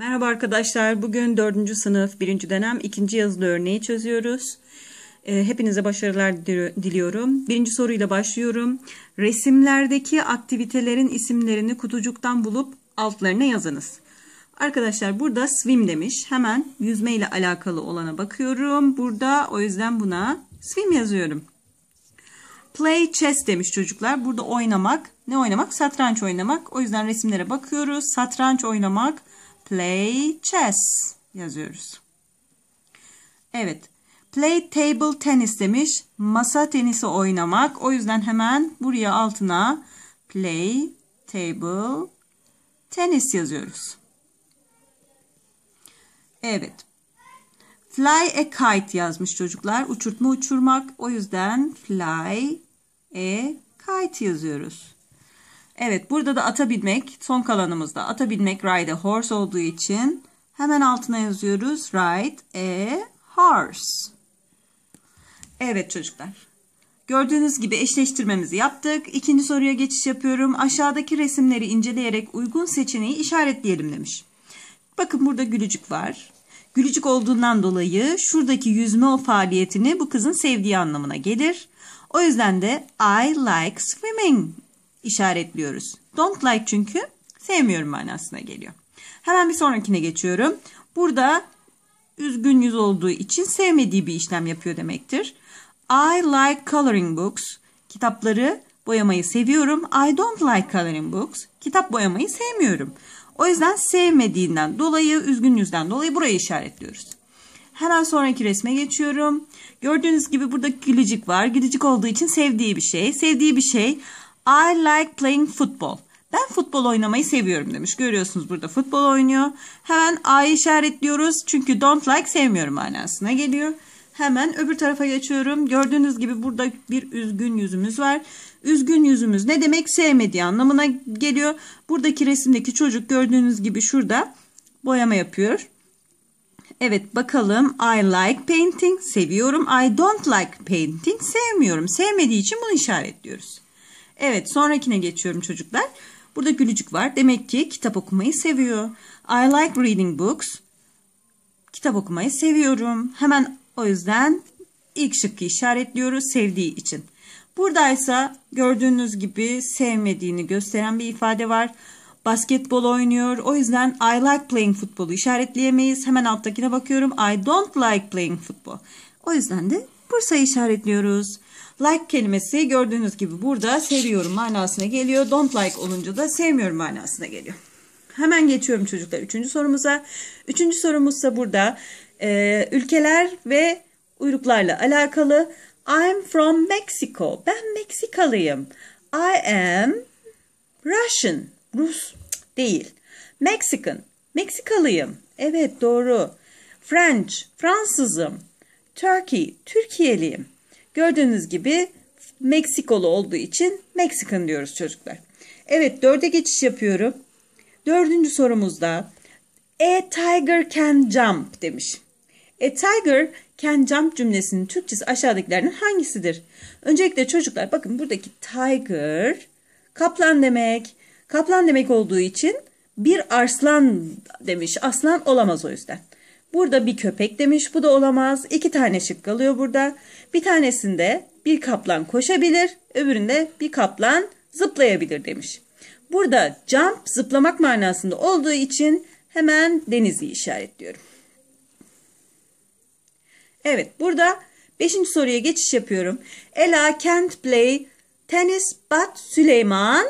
Merhaba arkadaşlar. Bugün 4. sınıf 1. dönem 2. yazılı örneği çözüyoruz. Ee, hepinize başarılar diliyorum. Birinci soruyla başlıyorum. Resimlerdeki aktivitelerin isimlerini kutucuktan bulup altlarına yazınız. Arkadaşlar burada swim demiş. Hemen yüzme ile alakalı olana bakıyorum. Burada o yüzden buna swim yazıyorum. Play chess demiş çocuklar. Burada oynamak. Ne oynamak? Satranç oynamak. O yüzden resimlere bakıyoruz. Satranç oynamak Play chess yazıyoruz. Evet. Play table tennis demiş. Masa tenisi oynamak. O yüzden hemen buraya altına play table tennis yazıyoruz. Evet. Fly a kite yazmış çocuklar. Uçurtma uçurmak. O yüzden fly a kite yazıyoruz. Evet burada da atabilmek son kalanımızda atabilmek ride a horse olduğu için hemen altına yazıyoruz ride a horse. Evet çocuklar. Gördüğünüz gibi eşleştirmemizi yaptık. İkinci soruya geçiş yapıyorum. Aşağıdaki resimleri inceleyerek uygun seçeneği işaretleyelim demiş. Bakın burada gülücük var. Gülücük olduğundan dolayı şuradaki yüzme o faaliyetini bu kızın sevdiği anlamına gelir. O yüzden de I like swimming işaretliyoruz. Don't like çünkü sevmiyorum manasına geliyor. Hemen bir sonrakine geçiyorum. Burada üzgün yüz olduğu için sevmediği bir işlem yapıyor demektir. I like coloring books. Kitapları boyamayı seviyorum. I don't like coloring books. Kitap boyamayı sevmiyorum. O yüzden sevmediğinden dolayı, üzgün yüzden dolayı burayı işaretliyoruz. Hemen sonraki resme geçiyorum. Gördüğünüz gibi burada gülücük var. Gülücük olduğu için sevdiği bir şey. Sevdiği bir şey I like playing football. Ben futbol oynamayı seviyorum demiş. Görüyorsunuz burada futbol oynuyor. Hemen I işaretliyoruz. Çünkü don't like sevmiyorum manasına geliyor. Hemen öbür tarafa geçiyorum. Gördüğünüz gibi burada bir üzgün yüzümüz var. Üzgün yüzümüz ne demek? Sevmediği anlamına geliyor. Buradaki resimdeki çocuk gördüğünüz gibi şurada boyama yapıyor. Evet bakalım I like painting seviyorum. I don't like painting sevmiyorum. Sevmediği için bunu işaretliyoruz. Evet sonrakine geçiyorum çocuklar. Burada gülücük var. Demek ki kitap okumayı seviyor. I like reading books. Kitap okumayı seviyorum. Hemen o yüzden ilk şıkkı işaretliyoruz sevdiği için. Buradaysa gördüğünüz gibi sevmediğini gösteren bir ifade var. Basketbol oynuyor. O yüzden I like playing footballu işaretleyemeyiz. Hemen alttakine bakıyorum. I don't like playing football. O yüzden de Bursa'yı işaretliyoruz. Like kelimesi gördüğünüz gibi burada seviyorum manasına geliyor. Don't like olunca da sevmiyorum manasına geliyor. Hemen geçiyorum çocuklar üçüncü sorumuza. Üçüncü sorumuzsa burada e, ülkeler ve uyruklarla alakalı. I'm from Mexico. Ben Meksikalıyım. I am Russian. Rus değil. Mexican. Meksikalıyım. Evet doğru. French. Fransızım. Turkey. Türkiye'liyim. Gördüğünüz gibi Meksikolu olduğu için Meksikan diyoruz çocuklar. Evet dörde geçiş yapıyorum. Dördüncü sorumuzda A tiger can jump demiş. A tiger can jump cümlesinin Türkçesi aşağıdakilerden hangisidir? Öncelikle çocuklar bakın buradaki tiger kaplan demek. Kaplan demek olduğu için bir arslan demiş. Aslan olamaz o yüzden. Burada bir köpek demiş bu da olamaz. İki tane şık kalıyor burada. Bir tanesinde bir kaplan koşabilir öbüründe bir kaplan zıplayabilir demiş. Burada jump zıplamak manasında olduğu için hemen denizi işaretliyorum. Evet burada 5. soruya geçiş yapıyorum. Ela can't play tennis but Süleyman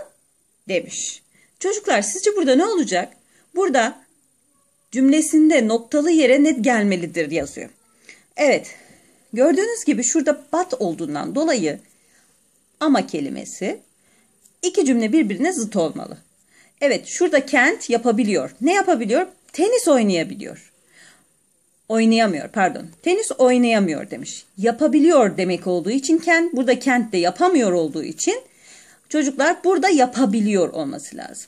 demiş. Çocuklar sizce burada ne olacak? Burada cümlesinde noktalı yere net gelmelidir yazıyor. Evet, gördüğünüz gibi şurada bat olduğundan dolayı ama kelimesi iki cümle birbirine zıt olmalı. Evet, şurada kent yapabiliyor. Ne yapabiliyor? Tenis oynayabiliyor. Oynayamıyor, pardon. Tenis oynayamıyor demiş. Yapabiliyor demek olduğu için kent, burada kent de yapamıyor olduğu için çocuklar burada yapabiliyor olması lazım.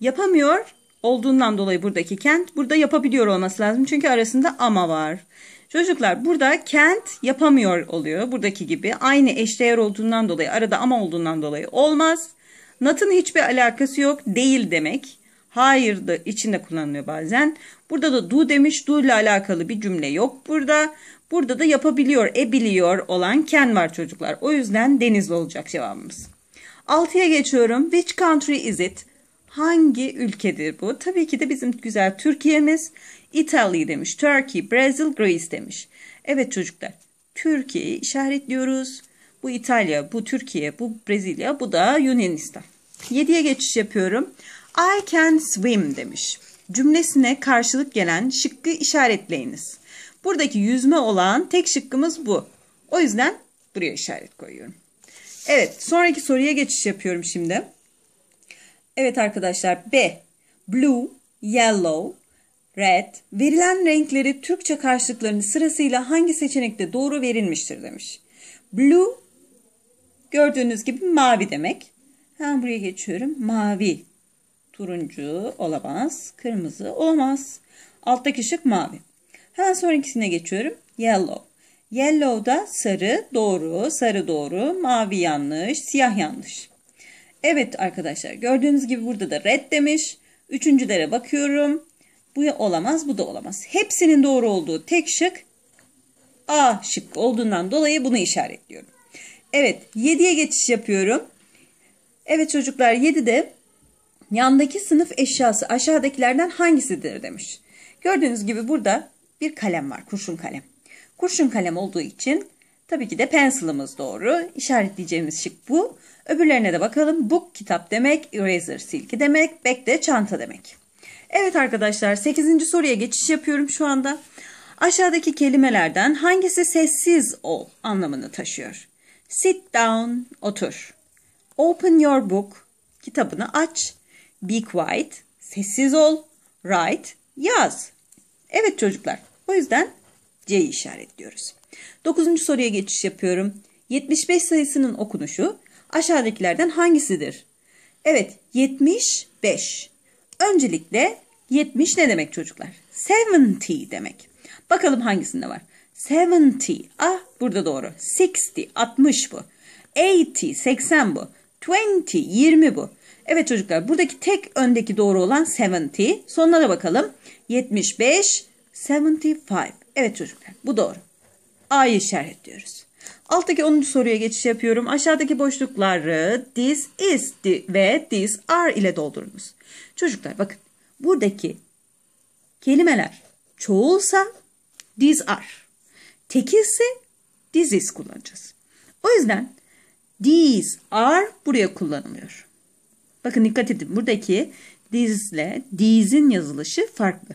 Yapamıyor olduğundan dolayı buradaki kent burada yapabiliyor olması lazım. Çünkü arasında ama var. Çocuklar burada kent yapamıyor oluyor buradaki gibi. Aynı eşdeğer olduğundan dolayı arada ama olduğundan dolayı olmaz. Not'ın hiçbir alakası yok değil demek. Hayır da içinde kullanılıyor bazen. Burada da do demiş do ile alakalı bir cümle yok burada. Burada da yapabiliyor ebiliyor olan can var çocuklar. O yüzden denizli olacak cevabımız. 6'ya geçiyorum. Which country is it? hangi ülkedir bu? Tabii ki de bizim güzel Türkiye'miz. Italy demiş, Turkey, Brazil, Greece demiş. Evet çocuklar, Türkiye'yi işaretliyoruz. Bu İtalya, bu Türkiye, bu Brezilya, bu da Yunanistan. 7'ye geçiş yapıyorum. I can swim demiş. Cümlesine karşılık gelen şıkkı işaretleyiniz. Buradaki yüzme olan tek şıkkımız bu. O yüzden buraya işaret koyuyorum. Evet, sonraki soruya geçiş yapıyorum şimdi. Evet arkadaşlar B. Blue, yellow, red. Verilen renkleri Türkçe karşılıklarını sırasıyla hangi seçenekte doğru verilmiştir demiş. Blue gördüğünüz gibi mavi demek. Hemen buraya geçiyorum. Mavi. Turuncu olamaz. Kırmızı olamaz. Alttaki şık mavi. Hemen sonrakisine geçiyorum. Yellow. Yellow da sarı doğru, sarı doğru, mavi yanlış, siyah yanlış. Evet arkadaşlar gördüğünüz gibi burada da red demiş. Üçüncülere bakıyorum. Bu olamaz bu da olamaz. Hepsinin doğru olduğu tek şık A şık olduğundan dolayı bunu işaretliyorum. Evet 7'ye geçiş yapıyorum. Evet çocuklar 7'de yandaki sınıf eşyası aşağıdakilerden hangisidir demiş. Gördüğünüz gibi burada bir kalem var kurşun kalem. Kurşun kalem olduğu için Tabii ki de pencil'ımız doğru. İşaretleyeceğimiz şık bu. Öbürlerine de bakalım. Book kitap demek, eraser silki demek, bag de çanta demek. Evet arkadaşlar 8. soruya geçiş yapıyorum şu anda. Aşağıdaki kelimelerden hangisi sessiz ol anlamını taşıyor? Sit down, otur. Open your book, kitabını aç. Be quiet, sessiz ol. Write, yaz. Evet çocuklar, o yüzden C işaretliyoruz. 9. soruya geçiş yapıyorum. 75 sayısının okunuşu aşağıdakilerden hangisidir? Evet 75. Öncelikle 70 ne demek çocuklar? 70 demek. Bakalım hangisinde var? 70. Ah burada doğru. 60 60 bu. 80 80 bu. 20 20 bu. Evet çocuklar buradaki tek öndeki doğru olan 70. Sonuna da bakalım. 75 75. Evet çocuklar bu doğru. A'yı işaretliyoruz. Alttaki 10. soruya geçiş yapıyorum. Aşağıdaki boşlukları this is ve this are ile doldurunuz. Çocuklar bakın buradaki kelimeler çoğulsa these are. Tekilse this is kullanacağız. O yüzden these are buraya kullanılıyor. Bakın dikkat edin buradaki these ile these'in yazılışı farklı.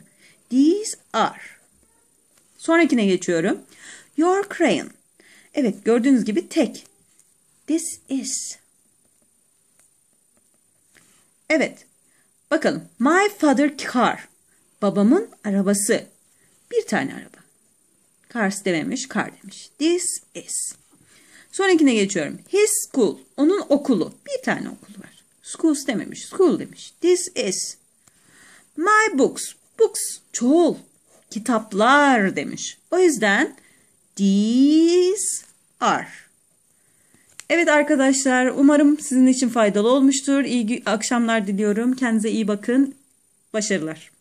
These are. Sonrakine geçiyorum. Your crayon. Evet gördüğünüz gibi tek. This is. Evet. Bakalım. My father car. Babamın arabası. Bir tane araba. Cars dememiş, car demiş. This is. Sonrakine geçiyorum. His school. Onun okulu. Bir tane okulu var. Schools dememiş. School demiş. This is. My books. Books. Çoğul. Kitaplar demiş. O yüzden these are. Evet arkadaşlar umarım sizin için faydalı olmuştur. İyi akşamlar diliyorum. Kendinize iyi bakın. Başarılar.